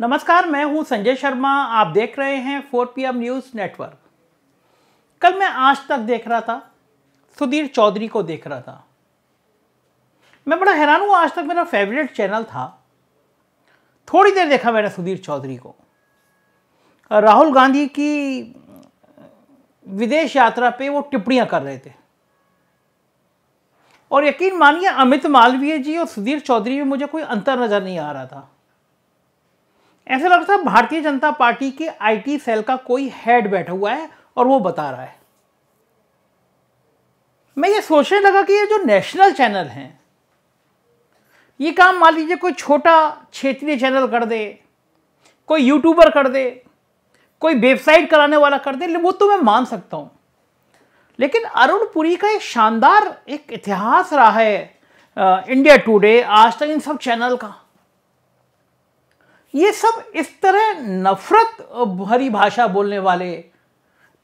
नमस्कार मैं हूं संजय शर्मा आप देख रहे हैं पी एम न्यूज नेटवर्क कल मैं आज तक देख रहा था सुधीर चौधरी को देख रहा था मैं बड़ा हैरान हूं आज तक मेरा फेवरेट चैनल था थोड़ी देर देखा मैंने सुधीर चौधरी को राहुल गांधी की विदेश यात्रा पे वो टिप्पणियां कर रहे थे और यकीन मानिए अमित मालवीय जी और सुधीर चौधरी में मुझे कोई अंतर नज़र नहीं आ रहा था ऐसे लगता है भारतीय जनता पार्टी के आईटी सेल का कोई हेड बैठा हुआ है और वो बता रहा है मैं ये सोचने लगा कि ये जो नेशनल चैनल हैं ये काम मान लीजिए कोई छोटा क्षेत्रीय चैनल कर दे कोई यूट्यूबर कर दे कोई वेबसाइट कराने वाला कर दे वो तो मैं मान सकता हूँ लेकिन अरुण पुरी का एक शानदार एक इतिहास रहा है इंडिया टुडे आज तक इन सब चैनल का ये सब इस तरह नफरत भरी भाषा बोलने वाले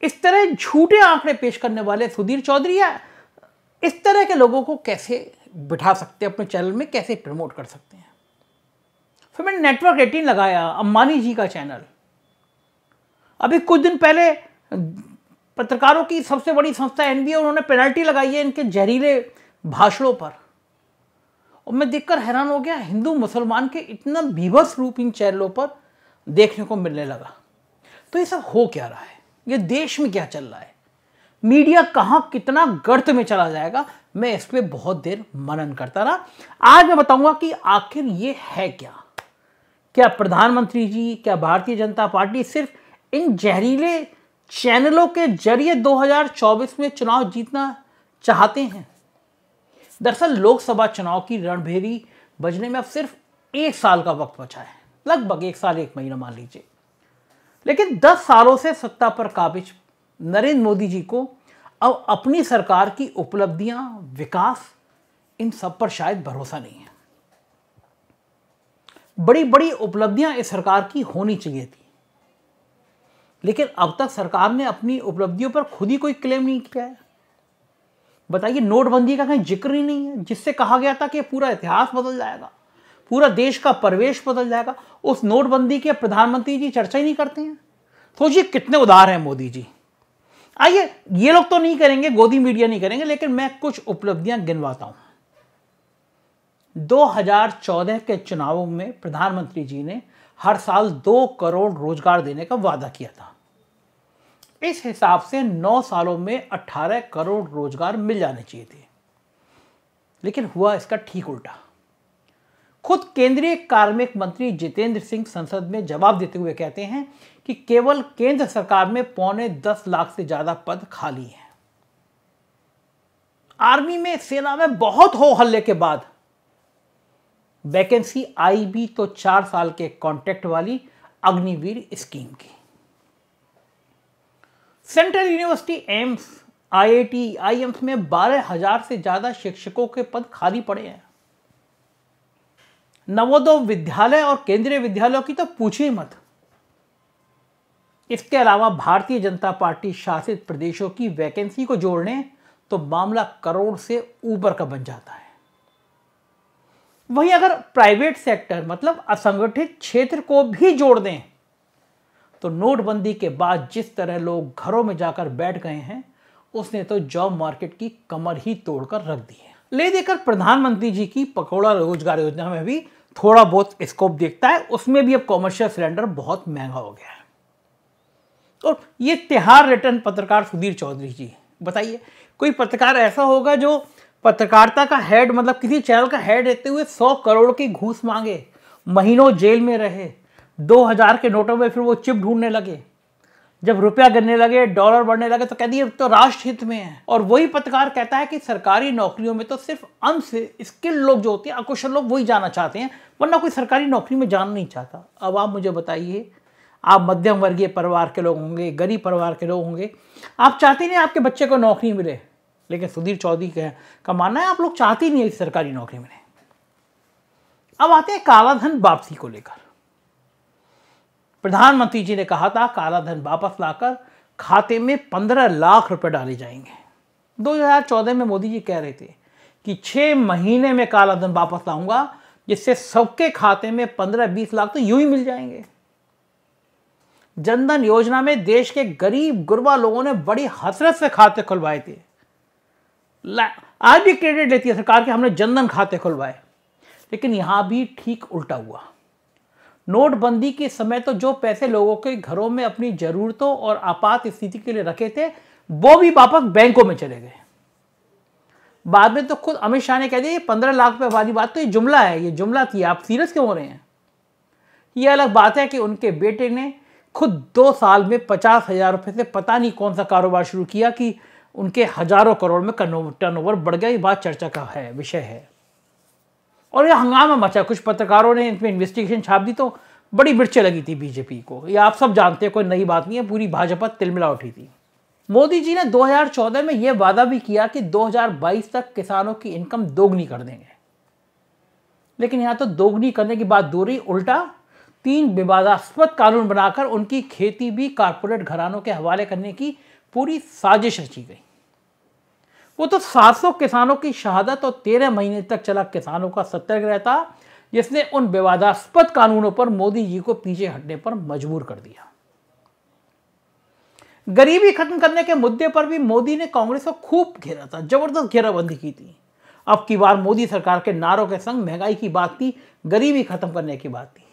इस तरह झूठे आंकड़े पेश करने वाले सुधीर चौधरी या इस तरह के लोगों को कैसे बिठा सकते हैं अपने चैनल में कैसे प्रमोट कर सकते हैं फिर मैंने नेटवर्क एटीन लगाया अम्बानी जी का चैनल अभी कुछ दिन पहले पत्रकारों की सबसे बड़ी संस्था एनबीए उन्होंने पेनल्टी लगाई है इनके जहरीले भाषणों पर और मैं देखकर हैरान हो गया हिंदू मुसलमान के इतना बीभस रूप इन चैनलों पर देखने को मिलने लगा तो ये सब हो क्या रहा है ये देश में क्या चल रहा है मीडिया कहाँ कितना गर्त में चला जाएगा मैं इस पर बहुत देर मनन करता रहा आज मैं बताऊंगा कि आखिर ये है क्या क्या प्रधानमंत्री जी क्या भारतीय जनता पार्टी सिर्फ इन जहरीले चैनलों के जरिए 2024 में चुनाव जीतना चाहते हैं दरअसल लोकसभा चुनाव की रणभेरी बजने में अब सिर्फ एक साल का वक्त बचा है लगभग एक साल एक महीना मान लीजिए लेकिन दस सालों से सत्ता पर काबिज नरेंद्र मोदी जी को अब अपनी सरकार की उपलब्धियां विकास इन सब पर शायद भरोसा नहीं है बड़ी बड़ी उपलब्धियां इस सरकार की होनी चाहिए थी लेकिन अब तक सरकार ने अपनी उपलब्धियों पर खुद ही कोई क्लेम नहीं किया है बताइए नोटबंदी का कहीं जिक्र ही नहीं है जिससे कहा गया था कि पूरा इतिहास बदल जाएगा पूरा देश का परिवेश बदल जाएगा उस नोटबंदी के प्रधानमंत्री जी चर्चा ही नहीं करते हैं सोचिए कितने उदार हैं मोदी जी आइए ये लोग तो नहीं करेंगे गोदी मीडिया नहीं करेंगे लेकिन मैं कुछ उपलब्धियां गिनवाता हूं 2014 के चुनावों में प्रधानमंत्री जी ने हर साल दो करोड़ रोजगार देने का वादा किया था इस हिसाब से नौ सालों में 18 करोड़ रोजगार मिल जाने चाहिए थे लेकिन हुआ इसका ठीक उल्टा खुद केंद्रीय कार्मिक मंत्री जितेंद्र सिंह संसद में जवाब देते हुए कहते हैं कि केवल केंद्र सरकार में पौने दस लाख से ज्यादा पद खाली हैं आर्मी में सेना में बहुत हो हल्ले के बाद वैकेंसी आई भी तो चार साल के कॉन्ट्रैक्ट वाली अग्निवीर स्कीम की central university AIIMS IIT IIMs में बारह हजार से ज्यादा शिक्षकों के पद खाली पड़े हैं नवोदय विद्यालय और केंद्रीय विद्यालयों की तो पूछिए मत इसके अलावा भारतीय जनता पार्टी शासित प्रदेशों की वैकेंसी को जोड़ने तो मामला करोड़ से ऊपर का बन जाता है वहीं अगर प्राइवेट सेक्टर मतलब असंगठित क्षेत्र को भी जोड़ दें तो नोटबंदी के बाद जिस तरह लोग घरों में जाकर बैठ गए हैं उसने तो जॉब मार्केट की कमर ही तोड़कर रख दी है ले देकर प्रधानमंत्री जी की पकौड़ा रोजगार योजना में भी थोड़ा बहुत स्कोप देखता है उसमें भी अब कॉमर्शियल सिलेंडर बहुत महंगा हो गया है और ये तिहार रिटर्न पत्रकार सुधीर चौधरी जी बताइए कोई पत्रकार ऐसा होगा जो पत्रकारिता का हेड मतलब किसी चैनल का हेड रहते हुए सौ करोड़ की घूस मांगे महीनों जेल में रहे दो हज़ार के नोटों में फिर वो चिप ढूंढने लगे जब रुपया गिरने लगे डॉलर बढ़ने लगे तो कह दिए तो राष्ट्र हित में है और वही पत्रकार कहता है कि सरकारी नौकरियों में तो सिर्फ अन स्किल लोग जो होते हैं अकुशल लोग वही जाना चाहते हैं वरना कोई सरकारी नौकरी में जाना नहीं चाहता अब आप मुझे बताइए आप मध्यम वर्गीय परिवार के लोग होंगे गरीब परिवार के लोग होंगे आप चाहते नहीं आपके बच्चे को नौकरी मिले लेकिन सुधीर चौधरी का मानना है आप लोग चाहते नहीं है सरकारी नौकरी मिले अब आते हैं कालाधन वापसी को लेकर प्रधानमंत्री जी ने कहा था कालाधन वापस लाकर खाते में पंद्रह लाख रुपए डाले जाएंगे 2014 में मोदी जी कह रहे थे कि छह महीने में कालाधन वापस लाऊंगा जिससे सबके खाते में पंद्रह बीस लाख तो यूं ही मिल जाएंगे जनधन योजना में देश के गरीब गुरबा लोगों ने बड़ी हसरत से खाते खुलवाए थे आज भी क्रेडिट लेती है सरकार के हमने जनधन खाते खुलवाए लेकिन यहां भी ठीक उल्टा हुआ नोटबंदी के समय तो जो पैसे लोगों के घरों में अपनी जरूरतों और आपात स्थिति के लिए रखे थे वो भी वापस बैंकों में चले गए बाद में तो खुद अमित शाह ने कह दिया ये पंद्रह लाख रुपए वाली बात तो ये जुमला है ये जुमला थी आप सीरियस क्यों हो रहे हैं ये अलग बात है कि उनके बेटे ने खुद दो साल में पचास हजार रुपये से पता नहीं कौन सा कारोबार शुरू किया कि उनके हजारों करोड़ में टर्नओवर बढ़ गया ये बात चर्चा का है विषय है और यह हंगामा मचा कुछ पत्रकारों ने इसमें इन्वेस्टिगेशन छाप दी तो बड़ी मिर्चें लगी थी बीजेपी को ये आप सब जानते हैं कोई नई बात नहीं है पूरी भाजपा तिलमिला उठी थी मोदी जी ने 2014 में यह वादा भी किया कि 2022 तक किसानों की इनकम दोगुनी कर देंगे लेकिन यहाँ तो दोगुनी करने की बात दूरी उल्टा तीन विवादास्पद कानून बनाकर उनकी खेती भी कारपोरेट घरानों के हवाले करने की पूरी साजिश रची गई वो तो सौ किसानों की शहादत और तेरह महीने तक चला किसानों का सत्याग्रह था जिसने उन विवादास्पद कानूनों पर मोदी जी को पीछे हटने पर मजबूर कर दिया गरीबी खत्म करने के मुद्दे पर भी मोदी ने कांग्रेस को खूब घेरा था जबरदस्त घेराबंदी की थी अब की बार मोदी सरकार के नारों के संग महंगाई की बात थी गरीबी खत्म करने की बात थी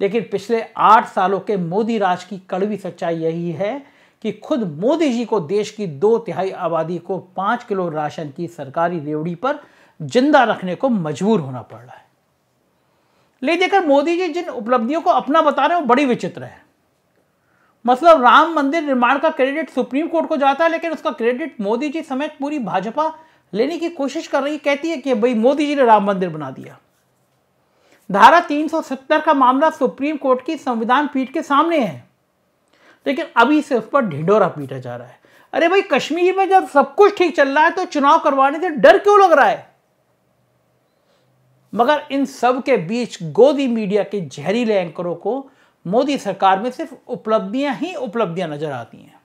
लेकिन पिछले आठ सालों के मोदी राज की कड़वी सच्चाई यही है कि खुद मोदी जी को देश की दो तिहाई आबादी को पांच किलो राशन की सरकारी रेवड़ी पर जिंदा रखने को मजबूर होना पड़ रहा है ले देखकर मोदी जी जिन उपलब्धियों को अपना बता रहे हैं वो बड़ी विचित्र है मतलब राम मंदिर निर्माण का क्रेडिट सुप्रीम कोर्ट को जाता है लेकिन उसका क्रेडिट मोदी जी समेत पूरी भाजपा लेने की कोशिश कर रही कहती है कि भाई मोदी जी ने राम मंदिर बना दिया धारा 370 का मामला सुप्रीम कोर्ट की संविधान पीठ के सामने है लेकिन अभी सिर्फ पर ढिंडोरा पीटा जा रहा है अरे भाई कश्मीर में जब सब कुछ ठीक चल रहा है तो चुनाव करवाने से डर क्यों लग रहा है मगर इन सब के बीच गोदी मीडिया के जहरीले एंकरों को मोदी सरकार में सिर्फ उपलब्धियां ही उपलब्धियां नजर आती हैं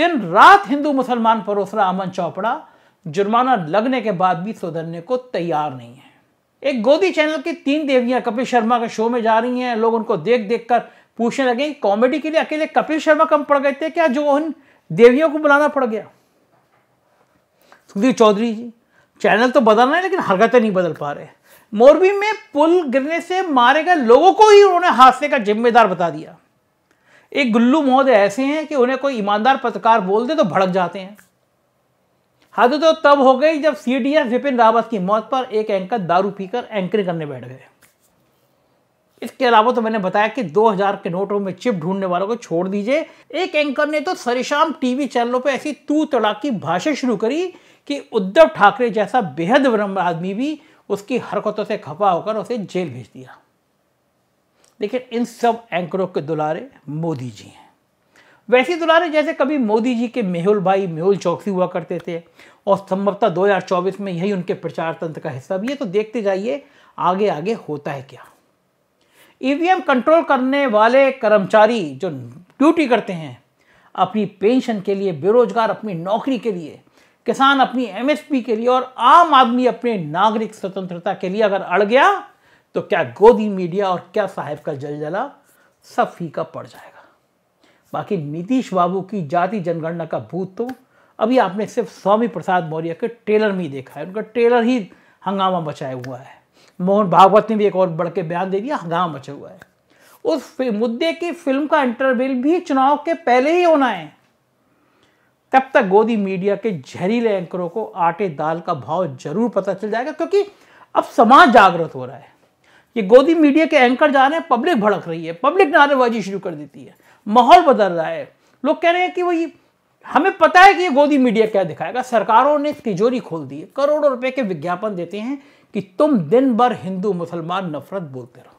दिन रात हिंदू मुसलमान परोसरा अमन चौपड़ा जुर्माना लगने के बाद भी सुधरने को तैयार नहीं है एक गोदी चैनल की तीन देवियां कपिल शर्मा के शो में जा रही हैं लोग उनको देख देख कर पूछने लगे कॉमेडी के लिए अकेले कपिल शर्मा कम पड़ गए थे क्या जो उन देवियों को बुलाना पड़ गया सुधीर चौधरी जी चैनल तो बदलना है लेकिन हरकतें नहीं बदल पा रहे मोरबी में पुल गिरने से मारे गए लोगों को ही उन्होंने हादसे का जिम्मेदार बता दिया एक गुल्लू महोदय ऐसे हैं कि उन्हें कोई ईमानदार पत्रकार बोल दे तो भड़क जाते हैं हद तो तब हो गई जब सीडीएस विपिन रावत की मौत पर एक एंकर दारू पीकर एंकरिंग करने बैठ गए इसके अलावा तो मैंने बताया कि 2000 के नोटों में चिप ढूंढने वालों को छोड़ दीजिए एक एंकर ने तो शाम टीवी चैनलों पर ऐसी तू तड़ाक की भाषा शुरू करी कि उद्धव ठाकरे जैसा बेहद विनम्र आदमी भी उसकी हरकतों से खफा होकर उसे जेल भेज दिया लेकिन इन सब एंकरों के दुलारे मोदी जी हैं वैसे दुलारे जैसे कभी मोदी जी के मेहुल भाई मेहुल चौकसी हुआ करते थे और संभवतः 2024 में यही उनके प्रचार तंत्र का हिस्सा भी है तो देखते जाइए आगे आगे होता है क्या ईवीएम कंट्रोल करने वाले कर्मचारी जो ड्यूटी करते हैं अपनी पेंशन के लिए बेरोजगार अपनी नौकरी के लिए किसान अपनी एमएसपी के लिए और आम आदमी अपने नागरिक स्वतंत्रता के लिए अगर अड़ गया तो क्या गोदी मीडिया और क्या साहेब का जलजला सब फीका पड़ जाएगा बाकी नीतीश बाबू की जाति जनगणना का भूत तो अभी आपने सिर्फ स्वामी प्रसाद मौर्य के ट्रेलर में ही देखा है उनका ट्रेलर ही हंगामा बचाया हुआ है मोहन भागवत ने भी एक और बढ़ के बयान दे दिया हंगाम मचा हुआ है उस मुद्दे की फिल्म का इंटरव्यू भी चुनाव के पहले ही होना है तब तक गोदी मीडिया के जहरीले एंकरों को आटे दाल का भाव जरूर पता चल जाएगा क्योंकि अब समाज जागृत हो रहा है ये गोदी मीडिया के एंकर जा रहे हैं पब्लिक भड़क रही है पब्लिक नारेबाजी शुरू कर देती है माहौल बदल रहा है लोग कह रहे हैं कि वही हमें पता है कि ये गोदी मीडिया क्या दिखाएगा सरकारों ने तिजोरी खोल दी है करोड़ों रुपए के विज्ञापन देते हैं कि तुम दिन भर हिंदू मुसलमान नफरत बोलते रहो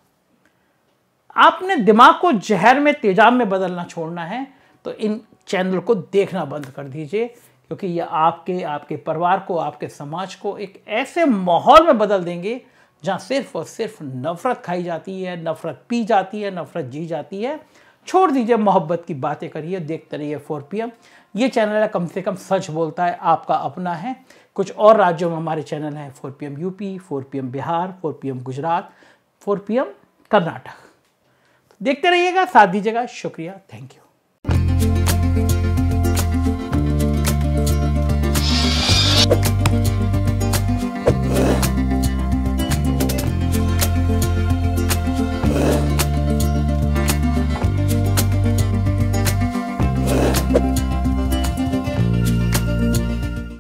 आपने दिमाग को जहर में तेजाब में बदलना छोड़ना है तो इन चैनल को देखना बंद कर दीजिए क्योंकि ये आपके आपके परिवार को आपके समाज को एक ऐसे माहौल में बदल देंगे जहाँ सिर्फ और सिर्फ नफ़रत खाई जाती है नफ़रत पी जाती है नफ़रत जी जाती है छोड़ दीजिए मोहब्बत की बातें करिए देखते रहिए फोर पी ये चैनल है कम से कम सच बोलता है आपका अपना है कुछ और राज्यों में हमारे चैनल हैं four P UP four P Bihar four P Gujarat four P Karnataka देखते रहिएगा साथ दीजिएगा शुक्रिया थैंक यू